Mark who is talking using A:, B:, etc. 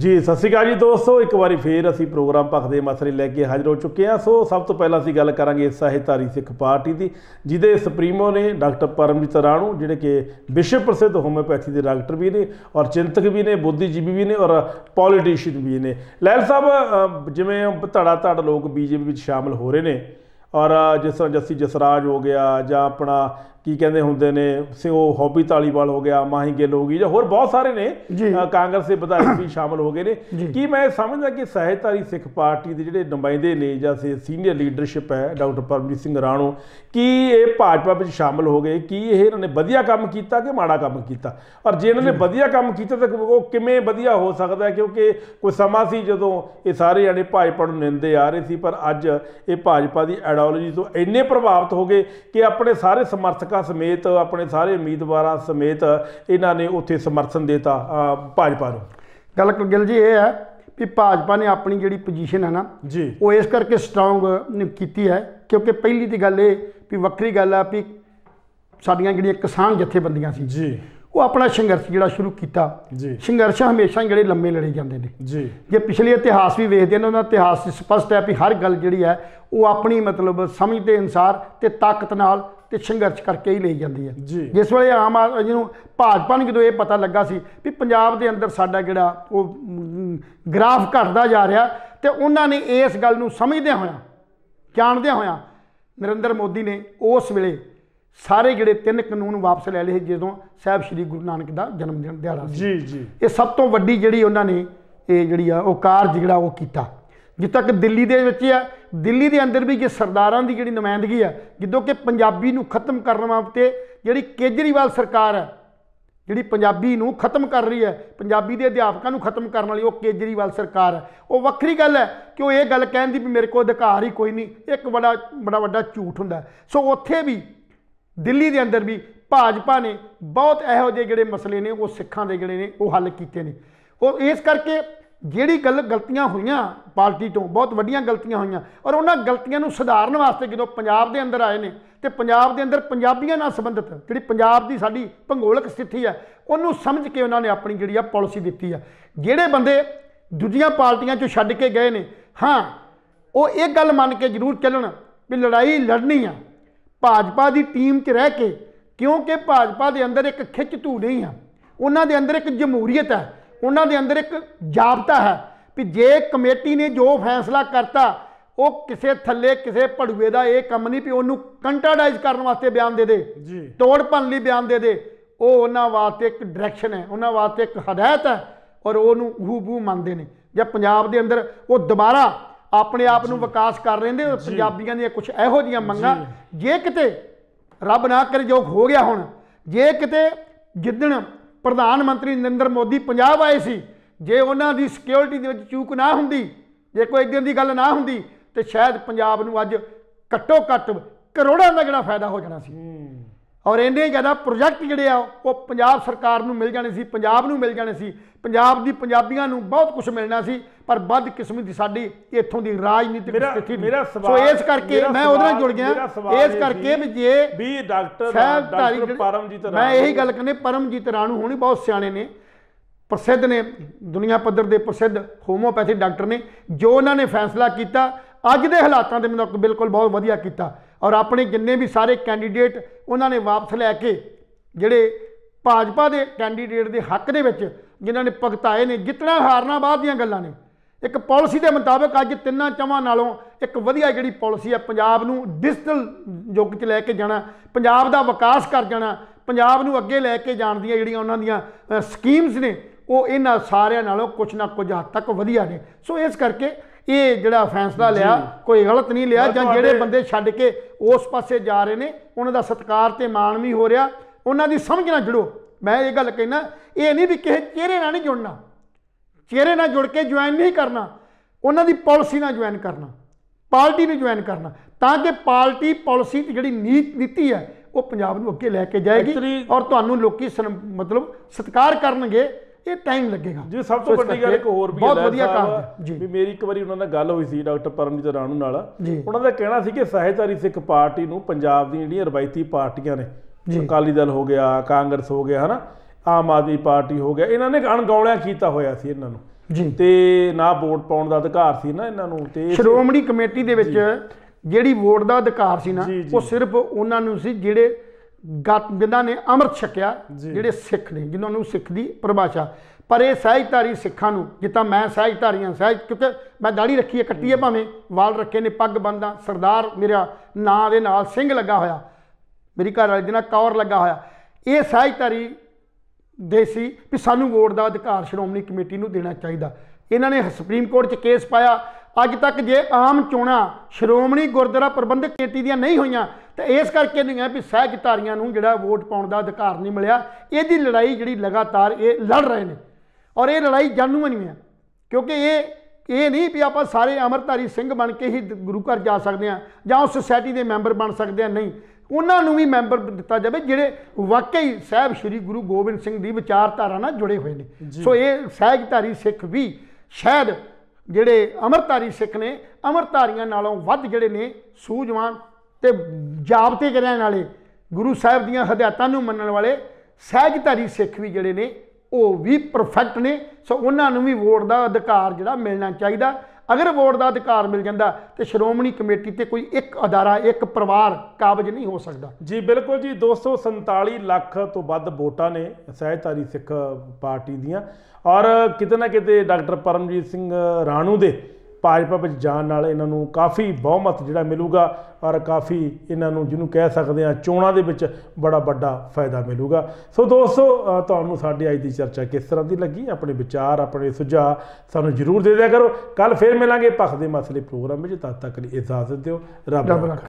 A: ਜੀ ਸਤਿ ਸ਼੍ਰੀ ਅਕਾਲ ਜੀ ਦੋਸਤੋ ਇੱਕ ਵਾਰੀ ਫੇਰ ਅਸੀਂ ਪ੍ਰੋਗਰਾਮ ਪੱਖ ਦੇ ਮਸਲੇ ਲੈ ਕੇ ਹਾਜ਼ਰ ਹੋ ਚੁੱਕੇ ਹਾਂ ਸੋ ਸਭ ਤੋਂ ਪਹਿਲਾਂ ਅਸੀਂ ਗੱਲ ਕਰਾਂਗੇ ਸਹਿਤਾਰੀ ਸਿੱਖ ਪਾਰਟੀ ਦੀ ਜਿਹਦੇ ਸੁਪਰੀਮੋ ਨੇ ਡਾਕਟਰ ਪਰਮਜੀਤ ਰਾਣੂ ਜਿਹੜੇ ਕਿ ਵਿਸ਼ਵ ਪ੍ਰਸਿੱਧ ਹੋਮਿਓਪੈਥੀ ਦੇ ਡਾਕਟਰ ਵੀ ਨੇ ਔਰ ਚਿੰਤਕ ਵੀ ਨੇ ਬੁੱਧੀਜੀਵੀ ਵੀ ਨੇ ਔਰ ਪੋਲੀਟੀਸ਼ੀਅਨ ਵੀ ਨੇ ਲੈਲ ਸਾਹਿਬ ਜਿਵੇਂ ਧੜਾ ਧੜ ਲੋਕ ਬੀਜੇਪੀ ਵਿੱਚ ਸ਼ਾਮਲ ਹੋ ਰਹੇ ਨੇ ਔਰ ਜਿਸ ਤਰ੍ਹਾਂ ਜੱਸੀ ਜਸਰਾਜ ਹੋ ਗਿਆ ਜਾਂ ਆਪਣਾ ਕੀ ਕਹਿੰਦੇ ਹੁੰਦੇ ਨੇ ਉਹ ਹੌਬੀ ਤਾਲੀਵਾਲ ਹੋ ਗਿਆ ਮਾਹੀ ਗਿੱਲ ਹੋ ਗਈ ਜਾਂ ਹੋਰ ਬਹੁਤ ਸਾਰੇ ਨੇ ਕਾਂਗਰਸ ਦੇ ਵਿਧਾਇਕ ਵੀ ਸ਼ਾਮਲ ਹੋ ਗਏ ਨੇ ਕੀ ਮੈਂ ਸਮਝਦਾ ਕਿ ਸਹਿਤਾਰੀ ਸਿੱਖ ਪਾਰਟੀ ਦੇ ਜਿਹੜੇ ਨੁਮਾਇੰਦੇ ਨੇ ਜਾਂ ਸੀਨੀਅਰ ਲੀਡਰਸ਼ਿਪ ਹੈ ਡਾਕਟਰ ਪਰਮਜੀਤ ਸਿੰਘ ਰਾਣੋ ਕੀ ਇਹ ਭਾਜਪਾ ਵਿੱਚ ਸ਼ਾਮਲ ਹੋ ਗਏ ਕੀ ਇਹ ਇਹਨਾਂ ਨੇ ਵਧੀਆ ਕੰਮ ਕੀਤਾ ਕਿ ਮਾੜਾ ਕੰਮ ਕੀਤਾ ਔਰ ਜੇ ਇਹਨਾਂ ਨੇ ਵਧੀਆ ਕੰਮ ਕੀਤਾ ਤਾਂ ਉਹ ਕਿਵੇਂ ਵਧੀਆ ਹੋ ਸਕਦਾ ਹੈ ਕਿਉਂਕਿ ਕੋਈ ਸਮਾਂ ਸੀ ਜਦੋਂ ਇਹ ਸਾਰੇ ਜਣੇ ਭਾਜਪਾ ਨੂੰ ਨਿੰਦੇ ਆ ਰਹੇ ਸੀ ਪਰ ਅੱਜ ਇਹ ਭਾਜਪਾ ਦੀ ਆਈਡੀਓਲੋਜੀ ਤੋਂ ਇੰਨੇ ਪ੍ਰਭਾਵਿਤ ਹੋ ਗਏ ਕਿ ਆਪਣੇ ਸਾਰੇ ਸਮਰਥਕ ਸ਼ਾਸਕਾਂ ਸਮੇਤ ਆਪਣੇ ਸਾਰੇ ਉਮੀਦਵਾਰਾਂ ਸਮੇਤ ਇਹਨਾਂ ਨੇ ਉੱਥੇ ਸਮਰਥਨ ਦਿੱਤਾ ਭਾਜਪਾ ਨੂੰ ਗੱਲ
B: ਗਿਲ ਜੀ ਇਹ ਹੈ ਕਿ ਭਾਜਪਾ ਨੇ ਆਪਣੀ ਜਿਹੜੀ ਪੋਜੀਸ਼ਨ ਹੈ ਨਾ ਜੀ ਉਹ ਇਸ ਕਰਕੇ ਸਟਰੋਂਗ ਕੀਤੀ ਹੈ ਕਿਉਂਕਿ ਪਹਿਲੀ ਦੀ ਗੱਲ ਇਹ ਵੀ ਵੱਖਰੀ ਗੱਲ ਆ ਵੀ ਸਾਡੀਆਂ ਜਿਹੜੀਆਂ ਕਿਸਾਨ ਜਥੇਬੰਦੀਆਂ ਸੀ ਜੀ ਉਹ ਆਪਣਾ ਸੰਘਰਸ਼ ਜਿਹੜਾ ਸ਼ੁਰੂ ਕੀਤਾ ਜੀ ਸੰਘਰਸ਼ ਹਮੇਸ਼ਾ ਜਿਹੜੇ ਲੰਮੇ ਲੜੇ ਜਾਂਦੇ ਨੇ ਜੀ ਜੇ ਪਿਛਲੇ ਇਤਿਹਾਸ ਵੀ ਵੇਖਦੇ ਨੇ ਉਹਨਾਂ ਦਾ ਇਤਿਹਾਸ ਸਪਸ਼ਟ ਹੈ ਵੀ ਹਰ ਗੱਲ ਜਿਹੜੀ ਹੈ ਉਹ ਆਪਣੀ ਮਤਲਬ ਸਮਝ ਦੇ ਅਨਸਾਰ ਤੇ ਤਾਕਤ ਨਾਲ ਤੇ ਸੰਘਰਸ਼ ਕਰਕੇ ਹੀ ਲਈ ਜਾਂਦੀ ਹੈ ਜਿਸ ਵੇਲੇ ਆਮ ਨੂੰ ਭਾਜਪਾ ਨੂੰ ਜਦੋਂ ਇਹ ਪਤਾ ਲੱਗਾ ਸੀ ਵੀ ਪੰਜਾਬ ਦੇ ਅੰਦਰ ਸਾਡਾ ਜਿਹੜਾ ਉਹ ਗ੍ਰਾਫ ਘਟਦਾ ਜਾ ਰਿਹਾ ਤੇ ਉਹਨਾਂ ਨੇ ਇਸ ਗੱਲ ਨੂੰ ਸਮਝਦੇ ਹੋਇਆ ਜਾਣਦੇ ਹੋਇਆ ਨਰਿੰਦਰ ਮੋਦੀ ਨੇ ਉਸ ਵੇਲੇ ਸਾਰੇ ਜਿਹੜੇ ਤਿੰਨ ਕਾਨੂੰਨ ਵਾਪਸ ਲੈ ਲਏ ਜਦੋਂ ਸਾਹਿਬ ਸ੍ਰੀ ਗੁਰੂ ਨਾਨਕ ਦਾ ਜਨਮ ਦਿਨ ਦਿਹਾੜਾ ਸੀ ਜੀ ਜੀ ਇਹ ਸਭ ਤੋਂ ਵੱਡੀ ਜਿਹੜੀ ਉਹਨਾਂ ਨੇ ਇਹ ਜਿਹੜੀ ਆ ਉਹ ਕਾਰਜ ਜਿਹੜਾ ਉਹ ਕੀਤਾ ਜਿੱਥੇ ਤੱਕ ਦਿੱਲੀ ਦੇ ਵਿੱਚ ਆ ਦਿੱਲੀ ਦੇ ਅੰਦਰ ਵੀ ਜੇ ਸਰਦਾਰਾਂ ਦੀ ਜਿਹੜੀ ਨੁਮਾਇੰਦਗੀ ਆ ਜਿੱਦੋਂ ਕਿ ਪੰਜਾਬੀ ਨੂੰ ਖਤਮ ਕਰਨ ਵਾਸਤੇ ਜਿਹੜੀ ਕੇਜਰੀਵਾਲ ਸਰਕਾਰ ਹੈ ਜਿਹੜੀ ਪੰਜਾਬੀ ਨੂੰ ਖਤਮ ਕਰ ਰਹੀ ਹੈ ਪੰਜਾਬੀ ਦੇ ਅਧਿਆਪਕਾਂ ਨੂੰ ਖਤਮ ਕਰਨ ਵਾਲੀ ਉਹ ਕੇਜਰੀਵਾਲ ਸਰਕਾਰ ਹੈ ਉਹ ਵੱਖਰੀ ਗੱਲ ਹੈ ਕਿ ਉਹ ਇਹ ਗੱਲ ਕਹਿਣ ਦੀ ਵੀ ਮੇਰੇ ਕੋਲ ਅਧਿਕਾਰ ਹੀ ਕੋਈ ਨਹੀਂ ਇੱਕ ਬੜਾ ਬੜਾ ਵੱਡਾ ਝੂਠ ਹੁੰਦਾ ਸੋ ਉੱਥੇ ਵੀ ਦਿੱਲੀ ਦੇ ਅੰਦਰ ਵੀ ਭਾਜਪਾ ਨੇ ਬਹੁਤ ਇਹੋ ਜਿਹੇ ਜਿਹੜੇ ਮਸਲੇ ਨੇ ਉਹ ਸਿੱਖਾਂ ਦੇ ਜਿਹੜੇ ਨੇ ਉਹ ਹੱਲ ਕੀਤੇ ਨੇ ਉਹ ਇਸ ਕਰਕੇ ਜਿਹੜੀ ਗੱਲ ਗਲਤੀਆਂ ਹੋਈਆਂ ਪਾਰਟੀ ਤੋਂ ਬਹੁਤ ਵੱਡੀਆਂ ਗਲਤੀਆਂ ਹੋਈਆਂ ਔਰ ਉਹਨਾਂ ਗਲਤੀਆਂ ਨੂੰ ਸੁਧਾਰਨ ਵਾਸਤੇ ਜਦੋਂ ਪੰਜਾਬ ਦੇ ਅੰਦਰ ਆਏ ਨੇ ਤੇ ਪੰਜਾਬ ਦੇ ਅੰਦਰ ਪੰਜਾਬੀਆਂ ਨਾਲ ਸੰਬੰਧਿਤ ਜਿਹੜੀ ਪੰਜਾਬ ਦੀ ਸਾਡੀ ਭੂਗੋਲਿਕ ਸਥਿਤੀ ਹੈ ਉਹਨੂੰ ਸਮਝ ਕੇ ਉਹਨਾਂ ਨੇ ਆਪਣੀ ਜਿਹੜੀ ਆ ਪਾਲਿਸੀ ਦਿੱਤੀ ਆ ਜਿਹੜੇ ਬੰਦੇ ਦੂਜੀਆਂ ਪਾਰਟੀਆਂ 'ਚੋਂ ਛੱਡ ਕੇ ਗਏ ਨੇ ਹਾਂ ਉਹ ਇਹ ਗੱਲ ਮੰਨ ਕੇ ਜ਼ਰੂਰ ਚੱਲਣ ਵੀ ਲੜਾਈ ਲੜਨੀ ਆ ਭਾਜਪਾ ਦੀ ਟੀਮ 'ਚ ਰਹਿ ਕੇ ਕਿਉਂਕਿ ਭਾਜਪਾ ਦੇ ਅੰਦਰ ਇੱਕ ਖਿੱਚ ਧੂ ਨਹੀਂ ਆ ਉਹਨਾਂ ਦੇ ਅੰਦਰ ਇੱਕ ਜਮਹੂਰੀਅਤ ਹੈ ਉਹਨਾਂ ਦੇ ਅੰਦਰ ਇੱਕ ਜਾਬਤਾ ਹੈ ਕਿ ਜੇ ਕਮੇਟੀ ਨੇ ਜੋ ਫੈਸਲਾ ਕਰਤਾ ਉਹ ਕਿਸੇ ਥੱਲੇ ਕਿਸੇ ਪੜੂਏ ਦਾ ਇਹ ਕੰਮ ਨਹੀਂ ਵੀ ਉਹਨੂੰ ਕੰਟਰਡਾਈਜ਼ ਕਰਨ ਵਾਸਤੇ ਬਿਆਨ ਦੇ ਦੇ ਜੀ ਤੋੜ ਪੰਨ ਲਈ ਬਿਆਨ ਦੇ ਦੇ ਉਹ ਉਹਨਾਂ ਵਾਸਤੇ ਇੱਕ ਡਾਇਰੈਕਸ਼ਨ ਹੈ ਉਹਨਾਂ ਵਾਸਤੇ ਇੱਕ ਹਦਾਇਤ ਹੈ ਔਰ ਉਹਨੂੰ ਹੂਬੂ ਮੰਨਦੇ ਨੇ ਜਾਂ ਪੰਜਾਬ ਦੇ ਅੰਦਰ ਉਹ ਦੁਬਾਰਾ ਆਪਣੇ ਆਪ ਨੂੰ ਵਿਕਾਸ ਕਰ ਰਹੇ ਨੇ ਪੰਜਾਬੀਆਂ ਦੀਆਂ ਕੁਝ ਇਹੋ ਜੀਆਂ ਮੰਗਾਂ ਜੇ ਕਿਤੇ ਰੱਬ ਨਾ ਕਰੇ ਜੋ ਹੋ ਗਿਆ ਹੁਣ ਜੇ ਕਿਤੇ ਜਿੱਦਣ ਪ੍ਰਧਾਨ ਮੰਤਰੀ ਨਰਿੰਦਰ ਮੋਦੀ ਪੰਜਾਬ ਆਏ ਸੀ ਜੇ ਉਹਨਾਂ ਦੀ ਸਿਕਿਉਰਿਟੀ ਦੇ ਵਿੱਚ ਚੂਕ ਨਾ ਹੁੰਦੀ ਜੇ ਕੋਈ ਇਦਾਂ ਦੀ ਗੱਲ ਨਾ ਹੁੰਦੀ ਤੇ ਸ਼ਾਇਦ ਪੰਜਾਬ ਨੂੰ ਅੱਜ ਘੱਟੋ ਘੱਟ ਕਰੋੜਾਂ ਦਾ ਜਿਹੜਾ ਫਾਇਦਾ ਹੋ ਜਾਣਾ ਸੀ ਔਰ ਇੰਨੇ ਜ਼ਿਆਦਾ ਪ੍ਰੋਜੈਕਟ ਜਿਹੜੇ ਆ ਉਹ ਪੰਜਾਬ ਸਰਕਾਰ ਨੂੰ ਮਿਲ ਜਾਣੇ ਸੀ ਪੰਜਾਬ ਨੂੰ ਮਿਲ ਜਾਣੇ ਸੀ ਪੰਜਾਬ ਦੀ ਪੰਜਾਬੀਆਂ ਨੂੰ ਬਹੁਤ ਕੁਝ ਮਿਲਣਾ ਸੀ ਪਰ ਵੱਧ ਕਿਸਮਤ ਦੀ ਸਾਡੀ ਇੱਥੋਂ ਦੀ ਰਾਜਨੀਤਿਕ ਸਥਿਤੀ ਮੇਰਾ ਸਵਾਲ ਸੋ ਇਸ ਕਰਕੇ ਮੈਂ ਉਹਦੇ ਨਾਲ ਜੁੜ ਗਿਆ ਇਸ ਕਰਕੇ ਵੀ ਜੇ ਵੀ ਡਾਕਟਰ ਡਾਕਟਰ
A: ਪਰਮਜੀਤ ਰਾਣਾ ਮੈਂ ਇਹੀ ਗੱਲ
B: ਕਹਿੰਦੇ ਪਰਮਜੀਤ ਰਾਣੂ ਹੋਣੀ ਬਹੁਤ ਸਿਆਣੇ ਨੇ ਪ੍ਰਸਿੱਧ ਨੇ ਦੁਨੀਆ ਪੱਧਰ ਦੇ ਪ੍ਰਸਿੱਧ ਹੋਮੋਪੈਥੀ ਡਾਕਟਰ ਨੇ ਜੋ ਉਹਨਾਂ ਨੇ ਫੈਸਲਾ ਕੀਤਾ ਅੱਜ ਦੇ ਹਾਲਾਤਾਂ ਦੇ ਮੁਤਾਬਕ ਬਿਲਕੁਲ ਬਹੁਤ ਵਧੀਆ ਕੀਤਾ ਔਰ ਆਪਣੇ ਜਿੰਨੇ ਵੀ ਸਾਰੇ ਕੈਂਡੀਡੇਟ ਉਹਨਾਂ ਨੇ ਵਾਪਸ ਲੈ ਕੇ ਜਿਹੜੇ ਭਾਜਪਾ ਦੇ ਕੈਂਡੀਡੇਟ ਦੇ ਹੱਕ ਦੇ ਵਿੱਚ ਜਿਨ੍ਹਾਂ ਨੇ ਭਗਤਾਏ ਨੇ ਜਿੱਤਣਾ ਹਾਰਨਾ ਬਾਅਦ ਦੀਆਂ ਗੱਲਾਂ ਨੇ ਇੱਕ ਪਾਲਿਸੀ ਦੇ ਮੁਤਾਬਕ ਅੱਜ ਤਿੰਨਾਂ ਚਮਾਂ ਨਾਲੋਂ ਇੱਕ ਵਧੀਆ ਜਿਹੜੀ ਪਾਲਿਸੀ ਹੈ ਪੰਜਾਬ ਨੂੰ ਡਿਜੀਟਲ ਯੁੱਗ 'ਚ ਲੈ ਕੇ ਜਾਣਾ ਪੰਜਾਬ ਦਾ ਵਿਕਾਸ ਕਰ ਜਾਣਾ ਪੰਜਾਬ ਨੂੰ ਅੱਗੇ ਲੈ ਕੇ ਜਾਣ ਦੀਆਂ ਜਿਹੜੀਆਂ ਉਹਨਾਂ ਦੀਆਂ ਸਕੀਮਸ ਨੇ ਉਹ ਇਹਨਾਂ ਸਾਰਿਆਂ ਨਾਲੋਂ ਕੁਝ ਨਾ ਕੁਝ ਹੱਦ ਤੱਕ ਵਧੀਆ ਨੇ ਸੋ ਇਸ ਕਰਕੇ ਇਹ ਜਿਹੜਾ ਫੈਸਲਾ ਲਿਆ ਕੋਈ ਗਲਤ ਨਹੀਂ ਲਿਆ ਜਾਂ ਜਿਹੜੇ ਬੰਦੇ ਛੱਡ ਕੇ ਉਸ ਪਾਸੇ ਜਾ ਰਹੇ ਨੇ ਉਹਨਾਂ ਦਾ ਸਤਿਕਾਰ ਤੇ ਮਾਣ ਵੀ ਹੋ ਰਿਹਾ ਉਹਨਾਂ ਦੀ ਸਮਝ ਨਾਲ ਜੁੜੋ ਮੈਂ ਇਹ ਗੱਲ ਕਹਿਣਾ ਇਹ ਨਹੀਂ ਵੀ ਕਿਸੇ ਚਿਹਰੇ ਨਾਲ ਨਹੀਂ ਜੁੜਨਾ ਚਿਹਰੇ ਨਾਲ ਜੁੜ ਕੇ ਜੁਆਇਨ ਨਹੀਂ ਕਰਨਾ ਉਹਨਾਂ ਦੀ ਪਾਲਿਸੀ ਨਾਲ ਜੁਆਇਨ ਕਰਨਾ ਪਾਰਟੀ ਨੂੰ ਜੁਆਇਨ ਕਰਨਾ ਤਾਂ ਕਿ ਪਾਰਟੀ ਪਾਲਿਸੀ ਤੇ ਜਿਹੜੀ ਨੀਤ ਨੀਤੀ ਹੈ ਉਹ ਪੰਜਾਬ ਨੂੰ ਅੱਗੇ ਲੈ ਕੇ ਜਾਏਗੀ ਔਰ ਤੁਹਾਨੂੰ ਲੋਕੀ ਮਤਲਬ ਸਤਿਕਾਰ ਕਰਨਗੇ ਇਹ ਟਾਈਮ ਲੱਗੇਗਾ ਜੀ ਸਭ ਤੋਂ ਵੱਡੀ ਗੱਲ ਇੱਕ ਹੋਰ ਵੀ ਹੈ ਬਹੁਤ ਵਧੀਆ ਕੰਮ
A: ਜੀ ਵੀ ਮੇਰੀ ਇੱਕ ਵਾਰੀ ਉਹਨਾਂ ਨਾਲ ਗੱਲ ਹੋਈ ਸੀ ਡਾਕਟਰ ਪਰਮਜੀਤ ਰਾਣੂ ਨਾਲ ਉਹਨਾਂ ਦਾ ਕਹਿਣਾ ਸੀ ਕਿ ਸਹਿਚਾਰੀ ਸਿੱਖ ਪਾਰਟੀ ਨੂੰ ਪੰਜਾਬ ਦੀਆਂ ਜਿਹੜੀਆਂ ਰਵਾਇਤੀ ਪਾਰਟੀਆਂ ਨੇ ਅਕਾਲੀ ਦਲ ਹੋ ਗਿਆ ਕਾਂਗਰਸ ਹੋ ਗਿਆ ਹਨਾ ਆਮ ਆਦਮੀ ਪਾਰਟੀ ਹੋ ਗਿਆ ਇਹਨਾਂ ਨੇ ਅਣਗੌਲਿਆ ਕੀਤਾ ਹੋਇਆ ਸੀ ਇਹਨਾਂ ਨੂੰ ਜੀ ਤੇ ਨਾ ਵੋਟ ਪਾਉਣ ਦਾ ਅਧਿਕਾਰ ਸੀ ਨਾ ਇਹਨਾਂ ਨੂੰ ਤੇ ਸ਼੍ਰੋਮਣੀ ਕਮੇਟੀ ਦੇ ਵਿੱਚ
B: ਜਿਹੜੀ ਵੋਟ ਦਾ ਅਧਿਕਾਰ ਸੀ ਨਾ ਉਹ ਸਿਰਫ ਉਹਨਾਂ ਨੂੰ ਸੀ ਜਿਹੜੇ ਗਤ ਜਿਨ੍ਹਾਂ ਨੇ ਅੰਮ੍ਰਿਤ ਛਕਿਆ ਜਿਹੜੇ ਸਿੱਖ ਨੇ ਜਿਨ੍ਹਾਂ ਨੂੰ ਸਿੱਖ ਦੀ ਪਰਿਭਾਸ਼ਾ ਪਰ ਇਹ ਸਹਿਜਧਾਰੀ ਸਿੱਖਾਂ ਨੂੰ ਜਿੱਤਾ ਮੈਂ ਸਹਿਜਧਾਰੀਆਂ ਸਹਿਜ ਕਿਉਂਕਿ ਮੈਂ ਦਾੜੀ ਰੱਖੀ ਹੈ ਕੱਟੀ ਹੈ ਭਾਵੇਂ ਵਾਲ ਰੱਖੇ ਨੇ ਪੱਗ ਬੰਦਾ ਸਰਦਾਰ ਮੇਰਾ ਨਾਂ ਦੇ ਨਾਲ ਸਿੰਘ ਲੱਗਾ ਹੋਇਆ ਮੇਰੀ ਘਰ ਵਾਲੀ ਦੇ ਨਾਲ ਕੌਰ ਲੱਗਾ ਹੋਇਆ ਇਹ ਸਹਿਜਧਾਰੀ ਦੇਸੀ ਵੀ ਸਾਨੂੰ ਵੋਟ ਦਾ ਅਧਿਕਾਰ ਸ਼੍ਰੋਮਣੀ ਕਮੇਟੀ ਨੂੰ ਦੇਣਾ ਚਾਹੀਦਾ ਇਹਨਾਂ ਨੇ ਸੁਪਰੀਮ ਕੋਰਟ 'ਚ ਕੇਸ ਪਾਇਆ ਅੱਜ ਤੱਕ ਜੇ ਆਮ ਚੋਣਾ ਸ਼੍ਰੋਮਣੀ ਗੁਰਦੁਆਰਾ ਪ੍ਰਬੰਧਕ ਕਮੇਟੀ ਦੀਆਂ ਨਹੀਂ ਹੋਈਆਂ ਤੇ ਇਸ ਕਰਕੇ ਨਹੀਂ ਹੈ ਵੀ ਸਹਿਜਧਾਰੀਆਂ ਨੂੰ ਜਿਹੜਾ ਵੋਟ ਪਾਉਣ ਦਾ ਅਧਿਕਾਰ ਨਹੀਂ ਮਿਲਿਆ ਇਹਦੀ ਲੜਾਈ ਜਿਹੜੀ ਲਗਾਤਾਰ ਇਹ ਲੜ ਰਹੇ ਨੇ ਔਰ ਇਹ ਲੜਾਈ ਜਾਣੂ ਨਹੀਂ ਹੈ ਕਿਉਂਕਿ ਇਹ ਇਹ ਨਹੀਂ ਵੀ ਆਪਾਂ ਸਾਰੇ ਅਮਰਤਾਰੀ ਸਿੰਘ ਬਣ ਕੇ ਹੀ ਗੁਰੂ ਘਰ ਜਾ ਸਕਦੇ ਆ ਜਾਂ ਉਸ ਸੁਸਾਇਟੀ ਦੇ ਮੈਂਬਰ ਬਣ ਸਕਦੇ ਆ ਨਹੀਂ ਉਹਨਾਂ ਨੂੰ ਵੀ ਮੈਂਬਰ ਦਿੱਤਾ ਜਾਵੇ ਜਿਹੜੇ ਵਾਕਈ ਸਾਹਿਬ ਸ੍ਰੀ ਗੁਰੂ ਗੋਬਿੰਦ ਸਿੰਘ ਦੀ ਵਿਚਾਰਧਾਰਾ ਨਾਲ ਜੁੜੇ ਹੋਏ ਨੇ ਸੋ ਇਹ ਸਹਿਜਧਾਰੀ ਸਿੱਖ ਵੀ ਸ਼ਾਇਦ ਜਿਹੜੇ ਅਮਰਤਾਰੀ ਸਿੱਖ ਨੇ ਅਮਰਤਾਰੀਆਂ ਨਾਲੋਂ ਵੱਧ ਜਿਹੜੇ ਨੇ ਸੂਝਵਾਨ ਤੇ ਜਾਪਤੇ ਕਰਨ ਵਾਲੇ ਗੁਰੂ ਸਾਹਿਬ ਦੀਆਂ ਹਦਾਇਤਾਂ ਨੂੰ ਮੰਨਣ ਵਾਲੇ ਸਹਿਜਤਾਰੀ ਸਿੱਖ ਵੀ ਜਿਹੜੇ ਨੇ ਉਹ ਵੀ ਪਰਫੈਕਟ ਨੇ ਸੋ ਉਹਨਾਂ ਨੂੰ ਵੀ ਵੋਟ ਦਾ ਅਧਿਕਾਰ ਜਿਹੜਾ ਮਿਲਣਾ ਚਾਹੀਦਾ ਅਗਰ ਵੋਟ ਦਾ ਅਧਿਕਾਰ ਮਿਲ ਜਾਂਦਾ ਤੇ ਸ਼੍ਰੋਮਣੀ ਕਮੇਟੀ ਤੇ ਕੋਈ ਇੱਕ ਅਦਾਰਾ ਇੱਕ ਪਰਿਵਾਰ ਕਾਬਜ ਨਹੀਂ ਹੋ ਸਕਦਾ
A: ਜੀ ਬਿਲਕੁਲ ਜੀ 247 ਲੱਖ ਤੋਂ ਵੱਧ ਵੋਟਾਂ ਨੇ ਸਹਿਜਧਾਰੀ ਸਿੱਖ ਪਾਰਟੀ ਦੀਆਂ ਔਰ ਕਿਤੇ ਨਾ ਕਿਤੇ ਡਾਕਟਰ ਪਰਮਜੀਤ ਸਿੰਘ ਰਾਣੂ ਦੇ ਭਾਜਪਾ ਵਿੱਚ ਜਾਣ ਨਾਲ ਇਹਨਾਂ ਨੂੰ ਕਾਫੀ ਬਹੁਮਤ ਜਿਹੜਾ ਮਿਲੂਗਾ ਔਰ ਕਾਫੀ ਇਹਨਾਂ ਨੂੰ ਜਿਹਨੂੰ ਕਹਿ ਸਕਦੇ ਆ ਚੋਣਾਂ ਦੇ ਵਿੱਚ ਬੜਾ ਵੱਡਾ ਫਾਇਦਾ ਮਿਲੂਗਾ ਸੋ ਦੋਸਤੋ ਤੁਹਾਨੂੰ ਸਾਡੀ ਅੱਜ ਦੀ ਚਰਚਾ ਕਿਸ ਤਰ੍ਹਾਂ ਦੀ ਲੱਗੀ ਆਪਣੇ ਵਿਚਾਰ ਆਪਣੇ ਸੁਝਾਅ ਸਾਨੂੰ ਜ਼ਰੂਰ ਦੇ ਦਿਆ ਕਰੋ ਕੱਲ ਫੇਰ ਮਿਲਾਂਗੇ ਪਖ ਦੇ ਮਸਲੇ ਪ੍ਰੋਗਰਾਮ ਵਿੱਚ ਤਦ ਤੱਕ ਲਈ ਇਜਾਜ਼ਤ ਦਿਓ ਰੱਬ ਰੱਖੇ